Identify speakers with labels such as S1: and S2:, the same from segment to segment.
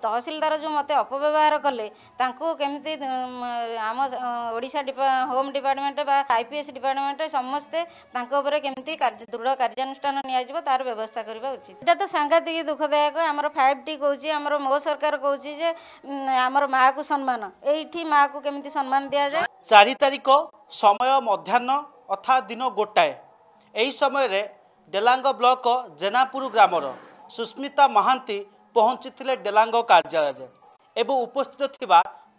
S1: ତହସିଲଦାର ଯେଉଁ ମୋତେ ଅପବ୍ୟବହାର କଲେ ତାଙ୍କୁ କେମିତି ଆମ ଓଡ଼ିଶା ହୋମ୍ ଡିପାର୍ଟମେଣ୍ଟ ବା ଆଇପିଏସ୍ ଡିପାର୍ଟମେଣ୍ଟ ସମସ୍ତେ ତାଙ୍କ ଉପରେ କେମିତି ଦୃଢ଼ କାର୍ଯ୍ୟାନୁଷ୍ଠାନ ନିଆଯିବ ତାର ବ୍ୟବସ୍ଥା କରିବା ଉଚିତ ଏଇଟା ତ ସାଙ୍ଘାତିକ ଦୁଃଖଦାୟକ ଆମର ଫାଇଭ୍ ଟି କହୁଛି ଆମର ମୋ ସରକାର କହୁଛି ଯେ ଆମର ମାଆକୁ ସମ୍ମାନ ଏଇଠି ମାଆକୁ କେମିତି ସମ୍ମାନ ଦିଆଯାଏ
S2: ଚାରି ତାରିଖ ସମୟ ମଧ୍ୟାହ୍ନ ଅର୍ଥାତ୍ ଦିନ ଗୋଟାଏ ଏହି ସମୟରେ ଡେଲାଙ୍ଗ ବ୍ଲକ ଜେନାପୁର ଗ୍ରାମର ସୁସ୍ମିତା ମହାନ୍ତି ପହଞ୍ଚିଥିଲେ ଡେଲାଙ୍ଗ କାର୍ଯ୍ୟାଳୟରେ ଏବଂ ଉପସ୍ଥିତ ଥିବା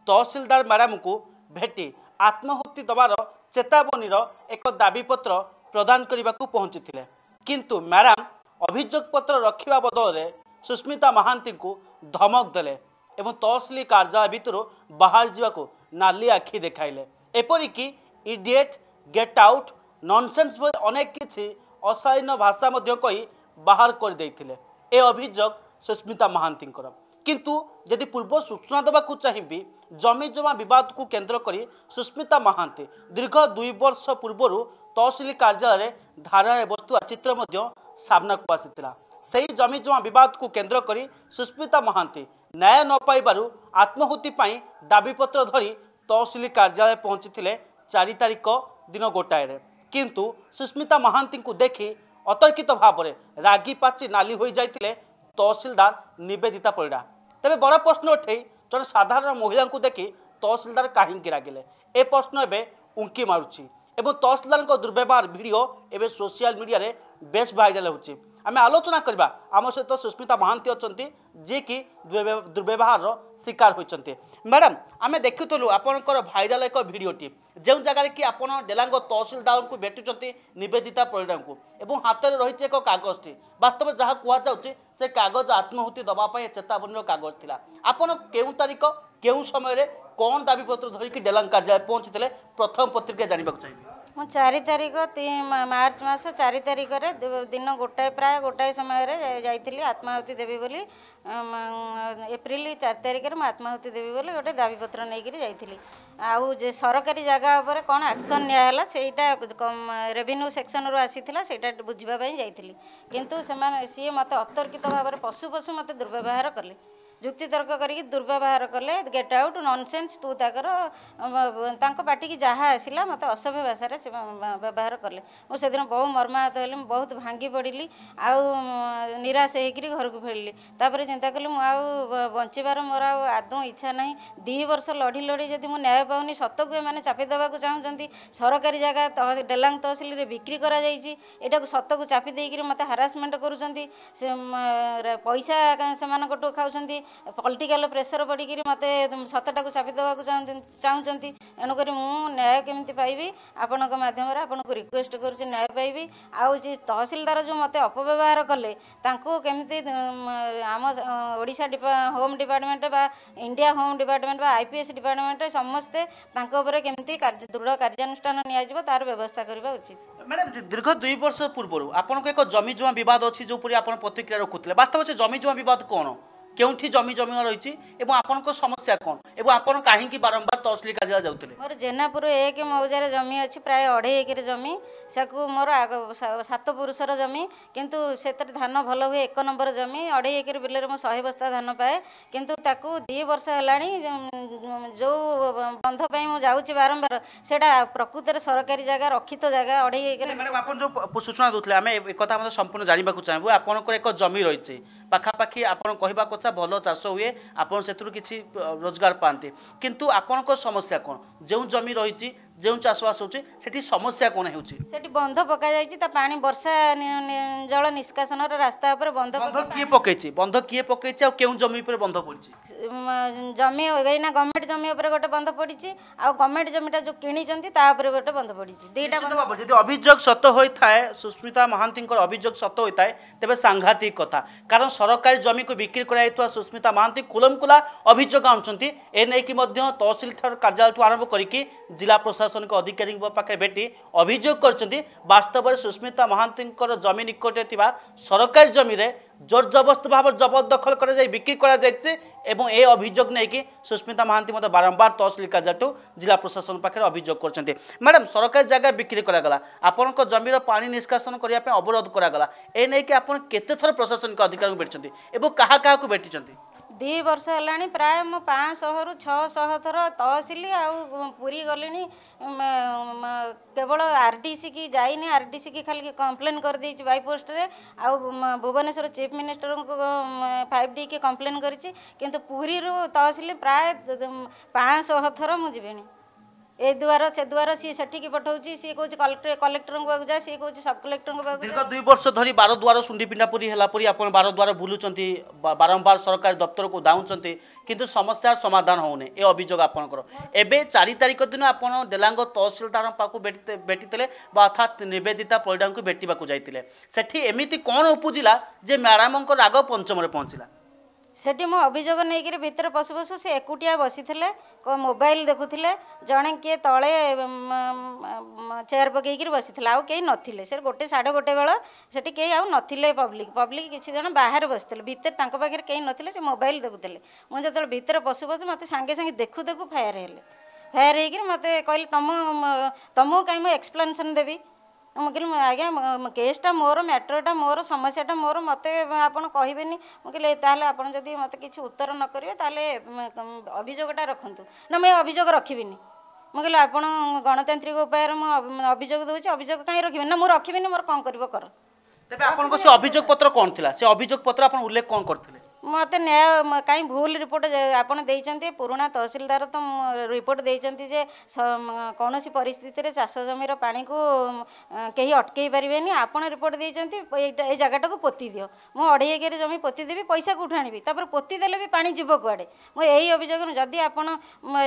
S2: ତହସିଲଦାର ମ୍ୟାଡ଼ାମଙ୍କୁ ଭେଟି ଆତ୍ମାହୁତି ଦେବାର ଚେତାବନୀର ଏକ ଦାବିପତ୍ର ପ୍ରଦାନ କରିବାକୁ ପହଞ୍ଚିଥିଲେ କିନ୍ତୁ ମ୍ୟାଡ଼ାମ ଅଭିଯୋଗପତ୍ର ରଖିବା ବଦଳରେ ସୁସ୍ମିତା ମହାନ୍ତିଙ୍କୁ ଧମକ ଦେଲେ ଏବଂ ତହସିଲ କାର୍ଯ୍ୟାଳୟ ଭିତରୁ ବାହାରି ଯିବାକୁ ନାଲି ଆଖି ଦେଖାଇଲେ ଏପରିକି ଇଡିଏଟ୍ ଗେଟ୍ ଆଉଟ୍ ନନ୍ସେନ୍ସ ଭଳି ଅନେକ କିଛି ଅସାଳୀନ ଭାଷା ମଧ୍ୟ କହି ବାହାର କରିଦେଇଥିଲେ ଏ ଅଭିଯୋଗ ସେ ସ୍ମିତା ମହାନ୍ତିଙ୍କର କିନ୍ତୁ ଯଦି ପୂର୍ବ ସୂଚନା ଦେବାକୁ ଚାହିଁବି ଜମିଜମା ବିବାଦକୁ କେନ୍ଦ୍ର କରି ସୁସ୍ମିତା ମହାନ୍ତି ଦୀର୍ଘ ଦୁଇ ବର୍ଷ ପୂର୍ବରୁ ତହସିଲି କାର୍ଯ୍ୟାଳୟରେ ଧାରଣା ବସୁଥିବା ଚିତ୍ର ମଧ୍ୟ ସାମ୍ନାକୁ ଆସିଥିଲା ସେହି ଜମିଜମା ବିବାଦକୁ କେନ୍ଦ୍ର କରି ସୁସ୍ମିତା ମହାନ୍ତି ନ୍ୟାୟ ନ ପାଇବାରୁ ଆତ୍ମାହୁତି ପାଇଁ ଦାବିପତ୍ର ଧରି ତହସିଲି କାର୍ଯ୍ୟାଳୟ ପହଞ୍ଚିଥିଲେ ଚାରି ତାରିଖ ଦିନ ଗୋଟାଏରେ କିନ୍ତୁ ସୁସ୍ମିତା ମହାନ୍ତିଙ୍କୁ ଦେଖି ଅତର୍କିତ ଭାବରେ ରାଗି ପାଚି ନାଲି ହୋଇଯାଇଥିଲେ তহসিলদার নিবেদিতা ପରିଡ଼ା ତେବେ ବଡ଼ ପ୍ରଶ୍ନ ଉଠେଇ ଜଣେ ସାଧାରଣ ମହିଳାଙ୍କୁ ଦେଖି ତହସିଲଦାର କାହିଁକି ରାଗିଲେ ଏ ପ୍ରଶ୍ନ ଏବେ ଉଙ୍କି ମାରୁଛି ଏବଂ ତହସିଲଦାରଙ୍କ ଦୁର୍ବ୍ୟବହାର ଭିଡ଼ିଓ ଏବେ ସୋସିଆଲ ମିଡ଼ିଆରେ ବେଶ୍ ଭାଇରାଲ ହେଉଛି আমি আলোচনা করা আমার সহ সুস্মিতা মহান্তি অনেক দুর্ব্যবহার শিকার হয়েছেন ম্যাডাম আমি দেখুলু আপনার ভাইরাল এক ভিডিওটি যে জায়গার কি আপনার ডেলাঙ্গ তহসিলদার ভেটুচার নিবেদিতা পরিডা এবং হাতের রয়েছে এক কাগজটি বাস্তব যা কুযাচ্ছে সে কাগজ আত্মহুতি দেওয়া চেতাবনীর কাগজ লা আপনার কেউ তারিখ কেউ সময় কম দাবিপত্র ধরিকি ডেলাঙ্গ কার্যালয় পৌঁছিলে প্রথম পত্রিকা জাঁয়া চাইবে
S1: ମୁଁ ଚାରି ତାରିଖ ମାର୍ଚ୍ଚ ମାସ ଚାରି ତାରିଖରେ ଦିନ ଗୋଟାଏ ପ୍ରାୟ ଗୋଟାଏ ସମୟରେ ଯାଇଥିଲି ଆତ୍ମାହୁତି ଦେବି ବୋଲି ଏପ୍ରିଲ ଚାରି ତାରିଖରେ ମୁଁ ଆତ୍ମାହୁତି ଦେବି ବୋଲି ଗୋଟେ ଦାବିପତ୍ର ନେଇକିରି ଯାଇଥିଲି ଆଉ ଯେ ସରକାରୀ ଜାଗା ଉପରେ କ'ଣ ଆକ୍ସନ୍ ନିଆହେଲା ସେଇଟା ରେଭିନ୍ୟୁ ସେକ୍ସନ୍ରୁ ଆସିଥିଲା ସେଇଟା ବୁଝିବା ପାଇଁ ଯାଇଥିଲି କିନ୍ତୁ ସେମାନେ ସିଏ ମୋତେ ଅତର୍କିତ ଭାବରେ ପଶୁ ପଶୁ ମୋତେ ଦୁର୍ବ୍ୟବହାର କଲେ ଯୁକ୍ତିତର୍କ କରିକି ଦୁର୍ବ୍ୟବହାର କଲେ ଗେଟ୍ ଆଉଟ୍ ନନ୍ସେନ୍ସ ତୁ ତାଙ୍କର ତାଙ୍କ ପାଟିକି ଯାହା ଆସିଲା ମୋତେ ଅସଭ୍ୟ ଭାଷାରେ ସେ ବ୍ୟବହାର କଲେ ମୁଁ ସେଦିନ ବହୁ ମର୍ମାହତ ହେଲି ମୁଁ ବହୁତ ଭାଙ୍ଗି ପଡ଼ିଲି ଆଉ ନିରାଶ ହେଇକିରି ଘରକୁ ଫେରିଲି ତାପରେ ଚିନ୍ତା କଲି ମୁଁ ଆଉ ବଞ୍ଚିବାର ମୋର ଆଉ ଆଦୌ ଇଚ୍ଛା ନାହିଁ ଦୁଇ ବର୍ଷ ଲଢ଼ି ଲଢ଼ି ଯଦି ମୁଁ ନ୍ୟାୟ ପାଉନି ସତକୁ ଏମାନେ ଚାପି ଦେବାକୁ ଚାହୁଁଛନ୍ତି ସରକାରୀ ଜାଗା ଡେଲାଙ୍ଗ ତହସିଲରେ ବିକ୍ରି କରାଯାଇଛି ଏଇଟାକୁ ସତକୁ ଚାପି ଦେଇକିରି ମୋତେ ହାରାସମେଣ୍ଟ କରୁଛନ୍ତି ସେ ପଇସା ସେମାନଙ୍କଠୁ ଖାଉଛନ୍ତି ପଲିଟିକାଲ ପ୍ରେସର ପଡ଼ିକିରି ମୋତେ ସତଟାକୁ ଚାପି ଦେବାକୁ ଚାହୁଁଛନ୍ତି ଏଣୁକରି ମୁଁ ନ୍ୟାୟ କେମିତି ପାଇବି ଆପଣଙ୍କ ମାଧ୍ୟମରେ ଆପଣଙ୍କୁ ରିକ୍ୱେଷ୍ଟ କରୁଛି ନ୍ୟାୟ ପାଇବି ଆଉ ଯେ ତହସିଲଦାର ଯେଉଁ ମୋତେ ଅପବ୍ୟବହାର କଲେ ତାଙ୍କୁ କେମିତି ଆମ ଓଡ଼ିଶା ହୋମ୍ ଡିପାର୍ଟମେଣ୍ଟ ବା ଇଣ୍ଡିଆ ହୋମ୍ ଡିପାର୍ଟମେଣ୍ଟ ବା ଆଇପିଏସ୍ ଡିପାର୍ଟମେଣ୍ଟ ସମସ୍ତେ ତାଙ୍କ ଉପରେ କେମିତି ଦୃଢ଼ କାର୍ଯ୍ୟାନୁଷ୍ଠାନ ନିଆଯିବ ତାର ବ୍ୟବସ୍ଥା କରିବା ଉଚିତ
S2: ମ୍ୟାଡ଼ାମ୍ ଦୀର୍ଘ ଦୁଇ ବର୍ଷ ପୂର୍ବରୁ ଆପଣଙ୍କୁ ଏକ ଜମିଜମା ବିବାଦ ଅଛି ଯେଉଁପରି ଆପଣ ପ୍ରତିକ୍ରିୟା ରଖୁଥିଲେ ବାସ୍ତବ ସେ ଜମିଜମା ବିବାଦ କ'ଣ কেউঠি জমি জমি রয়েছে এবং আপনার সমস্যা কোণ এবং আপনার কাহিকি বারম্বার তহসিল কার্যালয় যাওয়া
S1: মোর জেনাপুর এক মৌজার জমি অছি প্রায় অড়াই একর জমি সেকু মোর সাত পুরুষর জমি কিন্তু সেতরে ধান ভালো হুয়ে এক নম্বর জমি অড়াই একর বিলের মু শহে বস্তা ধান পায়ে কিন্তু তাকু দুই বর্ষ হলানি যে বন্ধ পাই মু যাচ্ছি বারম্বার সেটা প্রকৃতরে সরকারি জায়গা রক্ষিত জায়গা অড়াই একর
S2: ম্যাডাম আপনার যে সূচনা দিলে আমি কথা আমাদের সম্পূর্ণ জাঁয়া চাহিবু আপনার এক জমি রয়েছে ପାଖାପାଖି ଆପଣ କହିବା କଥା ଭଲ ଚାଷ ହୁଏ ଆପଣ ସେଥିରୁ କିଛି ରୋଜଗାର ପାଆନ୍ତି କିନ୍ତୁ ଆପଣଙ୍କ ସମସ୍ୟା କ'ଣ ଯେଉଁ ଜମି ରହିଛି ଯେଉଁ ଚାଷବାସ ହେଉଛି ସେଠି ସମସ୍ୟା କ'ଣ ହେଉଛି
S1: ସେଠି ବନ୍ଧ ପକାଯାଇଛି ତା ପାଣି ବର୍ଷା ଜଳ ନିଷ୍କାସନର ରାସ୍ତା ଉପରେ ବନ୍ଧ ବନ୍ଧ
S2: କିଏ ପକେଇଛି ବନ୍ଧ କିଏ ପକେଇଛି ଆଉ କେଉଁ ଜମି ଉପରେ ବନ୍ଧ ପଡ଼ିଛି
S1: ଜମି ଏଇନା ଗଭର୍ଣ୍ଣମେଣ୍ଟ ଜମି ଉପରେ ଗୋଟେ ବନ୍ଧ ପଡ଼ିଛି ଆଉ ଗଭର୍ଣ୍ଣମେଣ୍ଟ ଜମିଟା ଯେଉଁ କିଣିଛନ୍ତି ତା ଉପରେ ଗୋଟେ ବନ୍ଧ ପଡ଼ିଛି
S2: ଦୁଇଟା ଯଦି ଅଭିଯୋଗ ସତ ହୋଇଥାଏ ସୁସ୍ମିତା ମହାନ୍ତିଙ୍କର ଅଭିଯୋଗ ସତ ହୋଇଥାଏ ତେବେ ସାଂଘାତିକ କଥା କାରଣ ସରକାରୀ ଜମିକୁ ବିକ୍ରି କରାଯାଇଥିବା ସୁସ୍ମିତା ମହାନ୍ତି ଖୁଲମଖୁଲା ଅଭିଯୋଗ ଆଣୁଛନ୍ତି ଏ ନେଇକି ମଧ୍ୟ ତହସିଲଠାରୁ କାର୍ଯ୍ୟାଳୟଠୁ ଆରମ୍ଭ କରିକି ଜିଲ୍ଲା ପ୍ରଶାସନ প্রশাসনিক অধিকারী পাখে ভেটি অভিযোগ করছেন বাস্তবের সুস্মিতা ମହାନ୍ତିଙ୍କର জমি নিকটে ଥିବା ସରକାରୀ ଜମିରେ জোর জবরদস্ত ভাবে জবরদখল করা যাই বিক্রি করা যাচ্ছে এবং এই অভিযোগ নেই সুস্মিতা মহান্তি মধ্যে বারম্বার তহসিল কার্যালয় জেলা প্রশাসন পাখে অভিযোগ করছেন ম্যাডাম সরকারি জায়গায় বিক্রি করা আপনার জমির পানি নিষ্কাশন করা অবরোধ করা এই নেই আপনার কেতে প্রশাসনিক অধিকারী ভেটছেন এবং কাহা কাহা ভেটিছেন ଦୁଇ ବର୍ଷ
S1: ହେଲାଣି ପ୍ରାୟ ମୁଁ ପାଞ୍ଚଶହରୁ ଛଅଶହ ଥର ତହସିଲ ଆଉ ପୁରୀ ଗଲିଣି କେବଳ ଆର୍ ଡ଼ି ସି କି ଯାଇନି ଆର୍ ଡ଼ି ସି କି ଖାଲି କମ୍ପ୍ଲେନ୍ କରିଦେଇଛି ବାଇପୋଷ୍ଟରେ ଆଉ ଭୁବନେଶ୍ୱର ଚିଫ୍ ମିନିଷ୍ଟରଙ୍କୁ ଫାଇଭ୍ ଡ଼ି କି କମ୍ପ୍ଲେନ୍ କରିଛି କିନ୍ତୁ ପୁରୀରୁ ତହସିଲ ପ୍ରାୟ ପାଞ୍ଚଶହ ଥର ମୁଁ ଯିବିଣି ଏ ଦୁଆର ସେ ଦୁଆର ସିଏ ସେଠିକି ପଠାଉଛି ସିଏ କହୁଛି କଲେକ୍ଟର କଲେକ୍ଟରଙ୍କ ପାଖକୁ ଯାଏ ସିଏ କହୁଛି ସବ୍ କଲେକ୍ଟରଙ୍କ ପାଖକୁ ଦୀର୍ଘ
S2: ଦୁଇ ବର୍ଷ ଧରି ବାର ଦ୍ୱାର ଶୁଣ୍ଢିପିଣ୍ଡାପୁରୀ ହେଲା ପରି ଆପଣ ବାର ଦ୍ୱାର ବୁଲୁଛନ୍ତି ବାରମ୍ବାର ସରକାରୀ ଦପ୍ତରକୁ ଦାଉଁଛନ୍ତି କିନ୍ତୁ ସମସ୍ୟା ସମାଧାନ ହେଉନି ଏ ଅଭିଯୋଗ ଆପଣଙ୍କର ଏବେ ଚାରି ତାରିଖ ଦିନ ଆପଣ ଦେଲାଙ୍ଗ ତହସିଲଦାରଙ୍କ ପାଖକୁ ଭେଟିଥିଲେ ବା ଅର୍ଥାତ୍ ନିବେଦିତା ପରିଡ଼ାଙ୍କୁ ଭେଟିବାକୁ ଯାଇଥିଲେ ସେଠି ଏମିତି କ'ଣ ଉପୁଜିଲା ଯେ ମ୍ୟାଡ଼ାମଙ୍କ ରାଗ ପଞ୍ଚମରେ ପହଞ୍ଚିଲା
S1: ସେଠି ମୁଁ ଅଭିଯୋଗ ନେଇକରି ଭିତରେ ପଶୁ ପଶୁ ସେ ଏକୁଟିଆ ବସିଥିଲେ ମୋବାଇଲ୍ ଦେଖୁଥିଲେ ଜଣେ କିଏ ତଳେ ଚେୟାର୍ ପକାଇକିରି ବସିଥିଲା ଆଉ କେହି ନଥିଲେ ସେ ଗୋଟେ ସାଢ଼େ ଗୋଟେ ବେଳ ସେଠି କେହି ଆଉ ନଥିଲେ ପବ୍ଲିକ୍ ପବ୍ଲିକ୍ କିଛି ଜଣ ବାହାରେ ବସିଥିଲେ ଭିତରେ ତାଙ୍କ ପାଖରେ କେହି ନଥିଲେ ସେ ମୋବାଇଲ୍ ଦେଖୁଥିଲେ ମୁଁ ଯେତେବେଳେ ଭିତରେ ପଶୁ ପଶୁ ମୋତେ ସାଙ୍ଗେ ସାଙ୍ଗେ ଦେଖୁ ଦେଖୁ ଫାୟାର୍ ହେଲେ ଫାୟାର୍ ହେଇକିରି ମୋତେ କହିଲେ ତମ ତମକୁ କାହିଁ ମୁଁ ଏକ୍ସପ୍ଲାନେସନ୍ ଦେବି ମୁଁ କହିଲି ଆଜ୍ଞା କେସ୍ଟା ମୋର ମ୍ୟାଟରଟା ମୋର ସମସ୍ୟାଟା ମୋର ମୋତେ ଆପଣ କହିବେନି ମୁଁ କହିଲି ତାହେଲେ ଆପଣ ଯଦି ମୋତେ କିଛି ଉତ୍ତର ନ କରିବେ ତାହେଲେ ଅଭିଯୋଗଟା ରଖନ୍ତୁ ନା ମୁଁ ଏ ଅଭିଯୋଗ ରଖିବିନି ମୁଁ କହିଲି ଆପଣ ଗଣତାନ୍ତ୍ରିକ ଉପାୟରେ ମୁଁ ଅଭିଯୋଗ ଦେଉଛି ଅଭିଯୋଗ କାହିଁ ରଖିବେ ନା ମୁଁ ରଖିବିନି ମୋର କ'ଣ କରିବ କର
S2: ତେବେ ଆପଣଙ୍କ ସେ ଅଭିଯୋଗ ପତ୍ର କ'ଣ ଥିଲା ସେ ଅଭିଯୋଗ ପତ୍ର ଆପଣ ଉଲ୍ଲେଖ କ'ଣ କରିଥିଲେ
S1: ମୋତେ ନ୍ୟାୟ କାହିଁ ଭୁଲ ରିପୋର୍ଟ ଆପଣ ଦେଇଛନ୍ତି ପୁରୁଣା ତହସିଲଦାର ତ ରିପୋର୍ଟ ଦେଇଛନ୍ତି ଯେ କୌଣସି ପରିସ୍ଥିତିରେ ଚାଷ ଜମିର ପାଣିକୁ କେହି ଅଟକେଇ ପାରିବେନି ଆପଣ ରିପୋର୍ଟ ଦେଇଛନ୍ତି ଏଇଟା ଏ ଜାଗାଟାକୁ ପୋତି ଦିଅ ମୁଁ ଅଢ଼େଇ ଏକର ଜମି ପୋତିଦେବି ପଇସା କେଉଁଠୁ ଆଣିବି ତାପରେ ପୋତିଦେଲେ ବି ପାଣି ଯିବ କୁଆଡ଼େ ମୁଁ ଏହି ଅଭିଯୋଗ ଯଦି ଆପଣ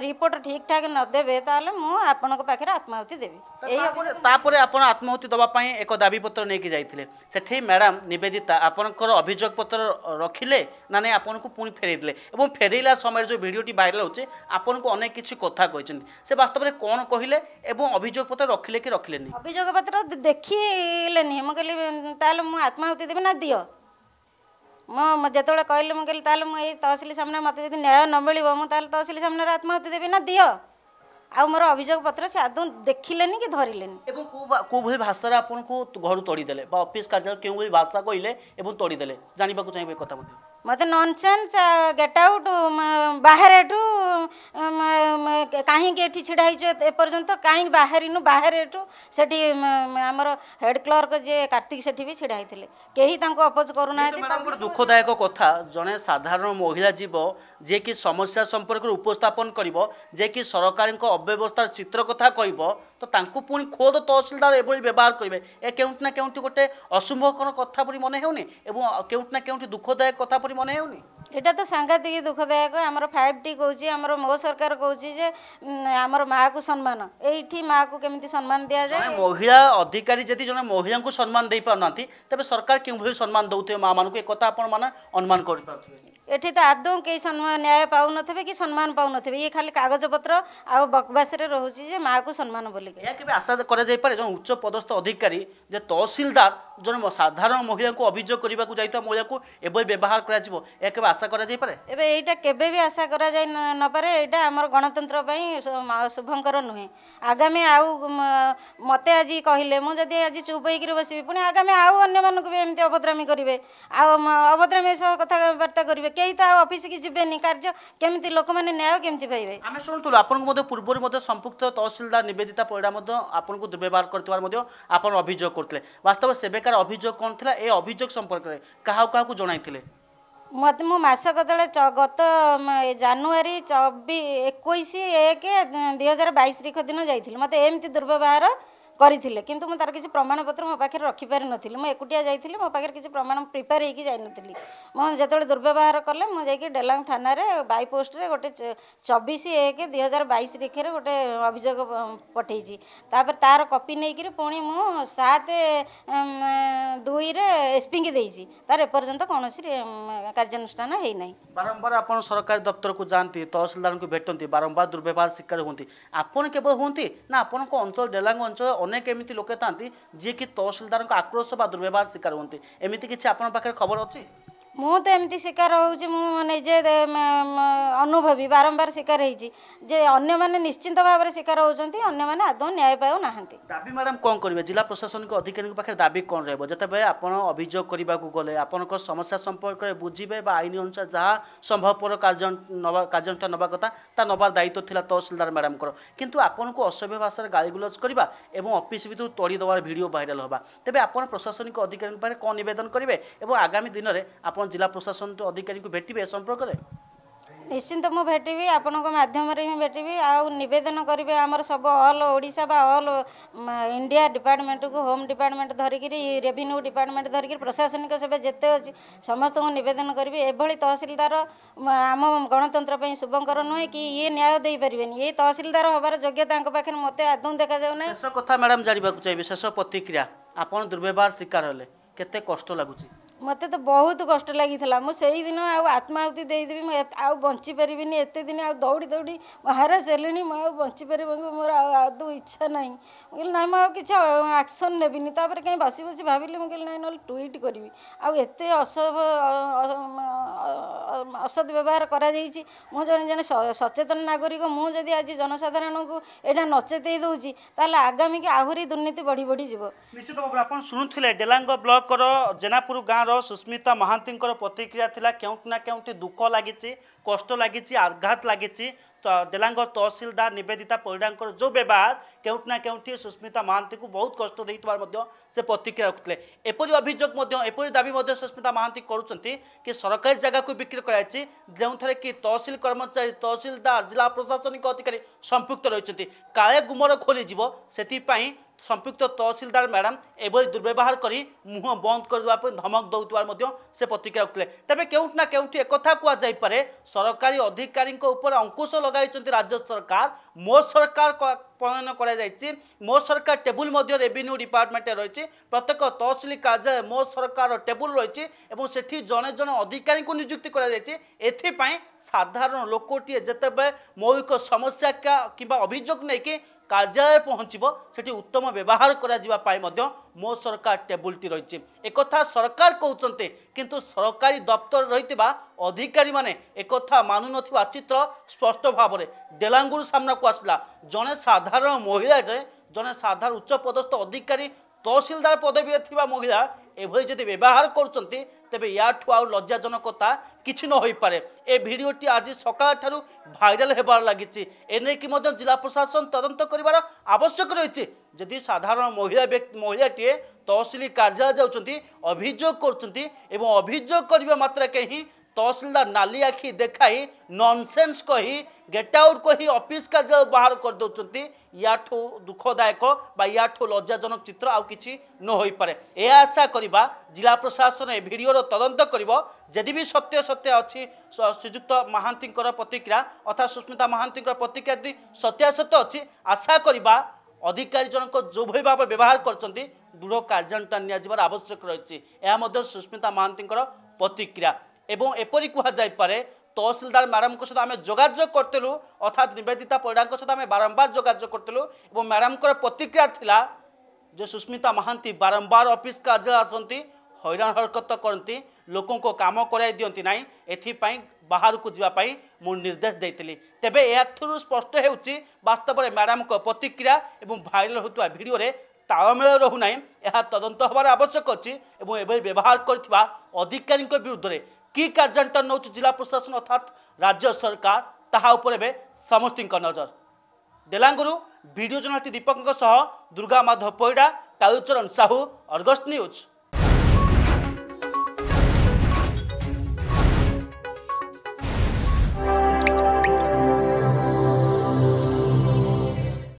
S1: ରିପୋର୍ଟ ଠିକ୍ ଠାକ୍ ନ ଦେବେ ତାହେଲେ ମୁଁ ଆପଣଙ୍କ ପାଖରେ ଆତ୍ମାହୁତି ଦେବି ଏହି
S2: ତାପରେ ଆପଣ ଆତ୍ମାହୁତି ଦେବା ପାଇଁ ଏକ ଦାବିପତ୍ର ନେଇକି ଯାଇଥିଲେ ସେଠି ମ୍ୟାଡ଼ାମ୍ ନିବେଦିତା ଆପଣଙ୍କର ଅଭିଯୋଗ ପତ୍ର ରଖିଲେ ମାନେ ଆପଣଙ୍କୁ ପୁଣି ଫେରେଇଦେଲେ ଏବଂ ଫେରେଇଲା ସମୟରେ ଯେଉଁ ଭିଡ଼ିଓଟି ଭାଇରାଲ୍ ହେଉଛି ଆପଣଙ୍କୁ ଅନେକ କିଛି କଥା କହିଛନ୍ତି ସେ ବାସ୍ତବରେ କ'ଣ କହିଲେ ଏବଂ ଅଭିଯୋଗ ପତ୍ର ରଖିଲେ କି ରଖିଲେନି
S1: ଅଭିଯୋଗ ପତ୍ର ଦେଖିଲେନି ମୁଁ କହିଲି ତାହେଲେ ମୁଁ ଆତ୍ମାହୁତି ଦେବି ନା ଦିଅ ମୁଁ ଯେତେବେଳେ କହିଲି ମୁଁ କହିଲି ତାହେଲେ ମୁଁ ଏଇ ତହସିଲି ସାମ୍ନାରେ ମୋତେ ଯଦି ନ୍ୟାୟ ନ ମିଳିବ ମୁଁ ତାହେଲେ ତହସିଲି ସାମ୍ନାରେ ଆତ୍ମାହୁତି ଦେବି ନା ଦିଅ ଆଉ ମୋର ଅଭିଯୋଗ ପତ୍ର ସେ ଆଦୌ ଦେଖିଲେନି କି ଧରିଲେନି ଏବଂ
S2: କେଉଁଭଳି ଭାଷାରେ ଆପଣଙ୍କୁ ଘରୁ ତଡ଼ିଦେଲେ ବା ଅଫିସ୍ କାର୍ଯ୍ୟାଳୟ କେଉଁଭଳି ଭାଷା କହିଲେ ଏବଂ ତଡ଼ିଦେଲେ ଜାଣିବାକୁ ଚାହିଁବେ କଥା ମଧ୍ୟ
S1: ମୋତେ ନନସେନ୍ସ ଗେଟ୍ ଆଉଟ୍ ବାହାରେ ଏଠୁ କାହିଁକି ଏଠି ଛିଡ଼ା ହେଇଛୁ ଏପର୍ଯ୍ୟନ୍ତ କାହିଁକି ବାହାରିନୁ ବାହାରେ ଏଠୁ ସେଠି ଆମର ହେଡ୍ କ୍ଲର୍କ ଯିଏ କାର୍ତ୍ତିକ ସେଠି ବି ଛିଡ଼ା ହେଇଥିଲେ କେହି ତାଙ୍କୁ ଅପୋଜ କରୁନାହାନ୍ତି ଗୋଟେ
S2: ଦୁଃଖଦାୟକ କଥା ଜଣେ ସାଧାରଣ ମହିଳା ଯିବ ଯିଏକି ସମସ୍ୟା ସମ୍ପର୍କରେ ଉପସ୍ଥାପନ କରିବ ଯିଏକି ସରକାରଙ୍କ ଅବ୍ୟବସ୍ଥାର ଚିତ୍ର କଥା କହିବ ତ ତାଙ୍କୁ ପୁଣି ଖୋଦ ତହସିଲଦାର ଏଭଳି ବ୍ୟବହାର କରିବେ ଏ କେଉଁଠି ନା କେଉଁଠି ଗୋଟେ ଅସମ୍ଭବକର କଥା ପରି ମନେ ହେଉନି ଏବଂ କେଉଁଠି ନା କେଉଁଠି ଦୁଃଖଦାୟକ କଥା ପରି ମନେ ହେଉନି এটা তো সাংঘাতিক দুঃখদায়ক
S1: আমার ফাইভ টি কৌছি আমার মো সরকার কৌছি যে আমার মা কু সম্মান এইটি মা কু কেমিতি সম্মান দিয়া যায়
S2: মহিলা অধিকারী যদি জন মহিলা সম্মান দেই পারু না তবে সরকার কেউভাবে সম্মান দৌথে মা মানুষ একথা আপনার মানে অনুমান করে পারুবে
S1: ଏଠି ତ ଆଦୌ କେହି ସମ୍ମାନ ନ୍ୟାୟ ପାଉନଥିବେ କି ସମ୍ମାନ ପାଉନଥିବେ ଇଏ ଖାଲି କାଗଜପତ୍ର ଆଉ ବକବାସରେ ରହୁଛି ଯେ ମାଆକୁ ସମ୍ମାନ ବୋଲିକି ଏହା କେବେ ଆଶା
S2: କରାଯାଇପାରେ ଜଣେ ଉଚ୍ଚ ପଦସ୍ଥ ଅଧିକାରୀ ଯେ ତହସିଲଦାର ଜଣେ ସାଧାରଣ ମହିଳାଙ୍କୁ ଅଭିଯୋଗ କରିବାକୁ ଯାଇଥିବା ମହିଳାକୁ ଏଭଳି ବ୍ୟବହାର କରାଯିବ ଏହା କେବେ ଆଶା କରାଯାଇପାରେ
S1: ଏବେ ଏଇଟା କେବେ ବି ଆଶା କରାଯାଇ ନପାରେ ଏଇଟା ଆମର ଗଣତନ୍ତ୍ର ପାଇଁ ଶୁଭଙ୍କର ନୁହେଁ ଆଗାମୀ ଆଉ ମୋତେ ଆଜି କହିଲେ ମୁଁ ଯଦି ଆଜି ଚୁପ୍ ହେଇକିରି ବସିବି ପୁଣି ଆଗାମୀ ଆଉ ଅନ୍ୟମାନଙ୍କୁ ବି ଏମିତି ଅଭଦ୍ରାମୀ କରିବେ ଆଉ ଅଭଦ୍ରାମୀ ସହ କଥାବାର୍ତ୍ତା କରିବେ কেই তা কি জিবে নি কার্য
S2: কেমতি লোক মানে ন্যায় কেমতি পাইবে আমি শুণুলু আপনার মধ্যে পূর্বর মধ্যে সম্পৃক্ত তহসিলদার নিবেদিতা পরিড়া মধ্যে আপনার দুর্ব্যবহার করতে মধ্যে আপন অভিযোগ করলে বাস্তব সেবেকার অভিযোগ কোন থিলা এ অভিযোগ সম্পর্কে কাহা কাহা জনাইতিলে
S1: মতো মো মাসক তলে গত জানুয়ারি চবি একুশ এক দুই হাজার বাইশ তারিখ দিন যাই মতো এমতি দুর্ব্যবহার କରିଥିଲେ କିନ୍ତୁ ମୁଁ ତାର କିଛି ପ୍ରମାଣପତ୍ର ମୋ ପାଖରେ ରଖିପାରିନଥିଲି ମୁଁ ଏକୁଟିଆ ଯାଇଥିଲି ମୋ ପାଖରେ କିଛି ପ୍ରମାଣ ପ୍ରିପେୟାର ହେଇକି ଯାଇନଥିଲି ମୁଁ ଯେତେବେଳେ ଦୁର୍ବ୍ୟବହାର କଲେ ମୁଁ ଯାଇକି ଡେଲାଙ୍ଗ ଥାନାରେ ବାଇପୋଷ୍ଟରେ ଗୋଟେ ଚବିଶ ଏକ ଦୁଇ ହଜାର ବାଇଶ ତାରିଖରେ ଗୋଟେ ଅଭିଯୋଗ ପଠେଇଛି ତାପରେ ତାର କପି ନେଇକିରି ପୁଣି ମୁଁ ସାତ ଦୁଇରେ ଏସ୍ପିଙ୍କି ଦେଇଛି ତାର ଏପର୍ଯ୍ୟନ୍ତ କୌଣସି କାର୍ଯ୍ୟାନୁଷ୍ଠାନ ହେଇନାହିଁ
S2: ବାରମ୍ବାର ଆପଣ ସରକାରୀ ଦପ୍ତରକୁ ଯାଆନ୍ତି ତହସିଲଦାରଙ୍କୁ ଭେଟନ୍ତି ବାରମ୍ବାର ଦୁର୍ବ୍ୟବହାର ଶିକାର ହୁଅନ୍ତି ଆପଣ କେବଳ ହୁଅନ୍ତି ନା ଆପଣଙ୍କ ଅଞ୍ଚଳ ଡେଲାଙ୍ଗ ଅଞ୍ଚଳ ଅନେକ ଏମିତି ଲୋକ ଥାନ୍ତି ଯିଏକି ତହସିଲଦାରଙ୍କ ଆକ୍ରୋଶ ବା ଦୁର୍ବ୍ୟବହାର ଶିକାର ହୁଅନ୍ତି ଏମିତି କିଛି ଆପଣଙ୍କ ପାଖରେ ଖବର ଅଛି
S1: ମୁଁ ତ ଏମିତି ଶିକାର ହେଉଛି ମୁଁ ନିଜେ ଅନୁଭବୀ ବାରମ୍ବାର ଶିକାର ହେଇଛି ଯେ ଅନ୍ୟମାନେ ନିଶ୍ଚିନ୍ତ ଭାବରେ ଶିକାର ହେଉଛନ୍ତି ଅନ୍ୟମାନେ ଆଦୌ ନ୍ୟାୟ ପାଉନାହାନ୍ତି
S2: ଦାବି ମ୍ୟାଡ଼ାମ୍ କ'ଣ କରିବେ ଜିଲ୍ଲା ପ୍ରଶାସନିକ ଅଧିକାରୀଙ୍କ ପାଖରେ ଦାବି କ'ଣ ରହିବ ଯେତେବେଳେ ଆପଣ ଅଭିଯୋଗ କରିବାକୁ ଗଲେ ଆପଣଙ୍କ ସମସ୍ୟା ସମ୍ପର୍କରେ ବୁଝିବେ ବା ଆଇନ ଅନୁସାରେ ଯାହା ସମ୍ଭବପର କାର୍ଯ୍ୟ ନେବା କାର୍ଯ୍ୟାନୁଷ୍ଠାନ ନେବା କଥା ତା ନେବାର ଦାୟିତ୍ୱ ଥିଲା ତହସିଲଦାର ମ୍ୟାଡ଼ାମଙ୍କର କିନ୍ତୁ ଆପଣଙ୍କୁ ଅସଭ୍ୟ ଭାଷାରେ ଗାଳିଗୁଲଜ କରିବା ଏବଂ ଅଫିସ୍ ଭିତରୁ ତଡ଼ି ଦେବାର ଭିଡ଼ିଓ ଭାଇରାଲ୍ ହେବା ତେବେ ଆପଣ ପ୍ରଶାସନିକ ଅଧିକାରୀଙ୍କ ପାଖରେ କ'ଣ ନିବେଦନ କରିବେ ଏବଂ ଆଗାମୀ ଦିନରେ ଆପଣ କ'ଣ ଜିଲ୍ଲା ପ୍ରଶାସନ ଅଧିକାରୀଙ୍କୁ ଭେଟିବେ ଏ ସମ୍ପର୍କରେ
S1: ନିଶ୍ଚିନ୍ତ ମୁଁ ଭେଟିବି ଆପଣଙ୍କ ମାଧ୍ୟମରେ ହିଁ ଭେଟିବି ଆଉ ନିବେଦନ କରିବେ ଆମର ସବୁ ଅଲ୍ ଓଡ଼ିଶା ବା ଅଲ୍ ଇଣ୍ଡିଆ ଡିପାର୍ଟମେଣ୍ଟକୁ ହୋମ୍ ଡିପାର୍ଟମେଣ୍ଟ ଧରିକିରି ରେଭିନ୍ୟୁ ଡିପାର୍ଟମେଣ୍ଟ ଧରିକିରି ପ୍ରଶାସନିକ ସେବା ଯେତେ ଅଛି ସମସ୍ତଙ୍କୁ ନିବେଦନ କରିବି ଏଭଳି ତହସିଲଦାର ଆମ ଗଣତନ୍ତ୍ର ପାଇଁ ଶୁଭଙ୍କର ନୁହେଁ କି ଇଏ ନ୍ୟାୟ ଦେଇପାରିବେନି ଏ ତହସିଲଦାର ହେବାର ଯୋଗ୍ୟ ତାଙ୍କ ପାଖରେ ମୋତେ ଆଦୌ ଦେଖାଯାଉ ନାହିଁ
S2: ଶେଷ କଥା ମ୍ୟାଡ଼ାମ୍ ଜାଣିବାକୁ ଚାହିଁବି ଶେଷ ପ୍ରତିକ୍ରିୟା ଆପଣ ଦୁର୍ବ୍ୟବହାର ଶିକାର ହେଲେ କେତେ କଷ୍ଟ ଲାଗୁଛି
S1: ମୋତେ ତ ବହୁତ କଷ୍ଟ ଲାଗିଥିଲା ମୁଁ ସେଇଦିନ ଆଉ ଆତ୍ମାହୁତି ଦେଇଦେବି ମୁଁ ଆଉ ବଞ୍ଚିପାରିବିନି ଏତେ ଦିନ ଆଉ ଦୌଡ଼ି ଦୌଡ଼ି ମହାରାଜ ହେଲିଣି ମୁଁ ଆଉ ବଞ୍ଚିପାରିବି ମୋର ଆଉ ଆଦୌ ଇଚ୍ଛା ନାହିଁ ମୁଁ କହିଲି ନାହିଁ ମୁଁ ଆଉ କିଛି ଆକ୍ସନ୍ ନେବିନି ତାପରେ କାହିଁ ବସି ବସି ଭାବିଲି ମୁଁ କହିଲି ନାହିଁ ନହେଲେ ଟୁଇଟ୍ କରିବି ଆଉ ଏତେ ଅସଭ ଅସତ ବ୍ୟବହାର କରାଯାଇଛି ମୁଁ ଜଣେ ଜଣେ ସଚେତନ ନାଗରିକ ମୁଁ ଯଦି ଆଜି ଜନସାଧାରଣଙ୍କୁ ଏଇଟା ନଚେତେଇ ଦେଉଛି ତାହେଲେ ଆଗାମୀକି ଆହୁରି ଦୁର୍ନୀତି ବଢ଼ି ବଢ଼ିଯିବ
S2: ନିଶ୍ଚିତ ଭାବରେ ଆପଣ ଶୁଣୁଥିଲେ ଡେଲାଙ୍ଗ ବ୍ଲକର ଜେନାପୁର ଗାଁର সুস্মিতা মহান্তিঙ্কর প্রতিক্রিয়া লা কেউটি না কেউটি দুঃখ লাগিছে কষ্ট লাগিছে আঘাত লাগিছে ডেলাঙ্গ তহসিলদার নিবেদিতা ପରିଡ଼ାଙ୍କର ଯେଉଁ ବ୍ୟବହାର କେଉଁଠି ନା କେଉଁଠି ସୁସ୍ମିତା ମହାନ୍ତିଙ୍କୁ ବହୁତ କଷ୍ଟ ଦେଇଥିବାର ମଧ୍ୟ ସେ ପ୍ରତିକ୍ରିୟା ରଖୁଥିଲେ ଏପରି ଅଭିଯୋଗ ମଧ୍ୟ ଏପରି ଦାବି ମଧ୍ୟ ସୁସ୍ମିତା ମହାନ୍ତି କରୁଛନ୍ତି କି ସରକାରୀ ଜାଗାକୁ ବିକ୍ରି କରାଯାଇଛି ଯେଉଁଥିରେ କି ତହସିଲ କର୍ମଚାରୀ ତହସିଲଦାର ଜିଲ୍ଲା ପ୍ରଶାସନିକ ଅଧିକାରୀ ସମ୍ପୃକ୍ତ ରହିଛନ୍ତି କାଳେ ଗୁମର ଖୋଲିଯିବ ସେଥିପାଇଁ ସମ୍ପୃକ୍ତ ତହସିଲଦାର ମ୍ୟାଡ଼ାମ୍ ଏଭଳି ଦୁର୍ବ୍ୟବହାର କରି ମୁହଁ ବନ୍ଦ କରିଦେବା ପାଇଁ ଧମକ ଦେଉଥିବାର ମଧ୍ୟ ସେ ପ୍ରତିକ୍ରିୟା ରଖିଥିଲେ ତେବେ କେଉଁଠି ନା କେଉଁଠି ଏକଥା କୁହାଯାଇପାରେ ସରକାରୀ ଅଧିକାରୀଙ୍କ ଉପରେ ଅଙ୍କୁଶ ଲଗାଇଛନ୍ତି ରାଜ୍ୟ ସରକାର ମୋ ସରକାର প্রণয়ন করা যাইছে মো সরকার টেবুল মধ্যে রেভিনিউ ডিপার্টমেন্টে রয়েছে প্রত্যেক তহসিলি কার্যালয় মো সরকার টেবুল রয়েছে এবং সেটি জনে জনে অধিকারী নিযুক্তি করা যাইছে এথিপাই সাধারণ লোকটিয়ে যেতবে মৌলিক সমস্যা কিংবা অভিযোগ নেই କାର୍ଯ୍ୟାଳୟ ପହଞ୍ଚିବ ସେଠି ଉତ୍ତମ ବ୍ୟବହାର କରାଯିବା ପାଇଁ ମଧ୍ୟ ମୋ ସରକାର ଟେବୁଲଟି ରହିଛି ଏକଥା ସରକାର କହୁଛନ୍ତି କିନ୍ତୁ ସରକାରୀ ଦପ୍ତର ରହିଥିବା ଅଧିକାରୀମାନେ ଏକଥା ମାନୁନଥିବା ଚିତ୍ର ସ୍ପଷ୍ଟ ଭାବରେ ଡେଲାଙ୍ଗୁରୁ ସାମ୍ନାକୁ ଆସିଲା ଜଣେ ସାଧାରଣ ମହିଳାଟେ ଜଣେ ସାଧାରଣ ଉଚ୍ଚପଦସ୍ଥ ଅଧିକାରୀ ତହସିଲଦାର ପଦବୀରେ ଥିବା ମହିଳା ଏଭଳି ଯଦି ବ୍ୟବହାର କରୁଛନ୍ତି ତେବେ ୟାଠୁ ଆଉ ଲଜ୍ଜାଜନକତା କିଛି ନ ହୋଇପାରେ ଏ ଭିଡ଼ିଓଟି ଆଜି ସକାଳଠାରୁ ଭାଇରାଲ ହେବାର ଲାଗିଛି ଏନେଇକି ମଧ୍ୟ ଜିଲ୍ଲା ପ୍ରଶାସନ ତଦନ୍ତ କରିବାର ଆବଶ୍ୟକ ରହିଛି ଯଦି ସାଧାରଣ ମହିଳା ବ୍ୟକ୍ତି ମହିଳାଟିଏ ତହସିଲ କାର୍ଯ୍ୟାଳୟ ଯାଉଛନ୍ତି ଅଭିଯୋଗ କରୁଛନ୍ତି ଏବଂ ଅଭିଯୋଗ କରିବା ମାତ୍ରକେ ହିଁ तहसीलदार नाली आखि देखाई ननसेन्स कही गेट आउट कही अफिस कार्य बाहर कर करदे या दुखदायक बा या लज्जाजनक चित्र आउ कि न हो पारे यह आशा करवा जिला प्रशासन ए भिडर तदंत कर जदि भी सत्य सत्य अच्छी श्रीजुक्त महांती प्रतिक्रिया अर्थात सुस्मिता महांती प्रतिक्रिया यदि सत्यासत्य अच्छी आशा करवा ଅଧିକାରୀ ଜଣକ ଯେଉଁଭଳି ଭାବେ ବ୍ୟବହାର କରିଛନ୍ତି ଦୃଢ଼ କାର୍ଯ୍ୟାନୁଷ୍ଠାନ ନିଆଯିବାର ଆବଶ୍ୟକ ରହିଛି ଏହା ମଧ୍ୟ ସୁସ୍ମିତା ମହାନ୍ତିଙ୍କର ପ୍ରତିକ୍ରିୟା এবং এপরি কুহা যাই পারে তহসিলদার ম্যাডামক সহ আমি যোগাযোগ করলু অর্থাৎ নিবেদিতা পরিড়াঙ্ক সহ আমি বারম্বার যোগাযোগ করলু এবং ম্যাডামকর প্রতিক্রিয়া লা যে সুস্মিতা মহান্তি বারম্বার অফিস কাজ আসতে হইরাণ হরকত করতে লোক কাম করাই দিকে না এপাই বাহারক যাওয়া মু নির্দেশ দিয়ে তেমন এর স্পষ্ট হচ্ছে বাস্তবের ম্যাডামক প্রতিক্রিয়া এবং ভাইরাল হওয়া ভিডিওরে তালমেল না তদন্ত হবার আবশ্যক অছি এবং এভাবে ব্যবহার করে অধিকারী বিরুদ্ধে कीका जन्त्र नौच जिल्ला प्रशासन अर्थात राज्य सरकार तहा उपरे बे समस्तको नजर देलाङगुरु भिडियो जर्नलिस्ट दीपकको सह दुर्गा माधव पौडा ताउचरण साहू अर्गस न्यूज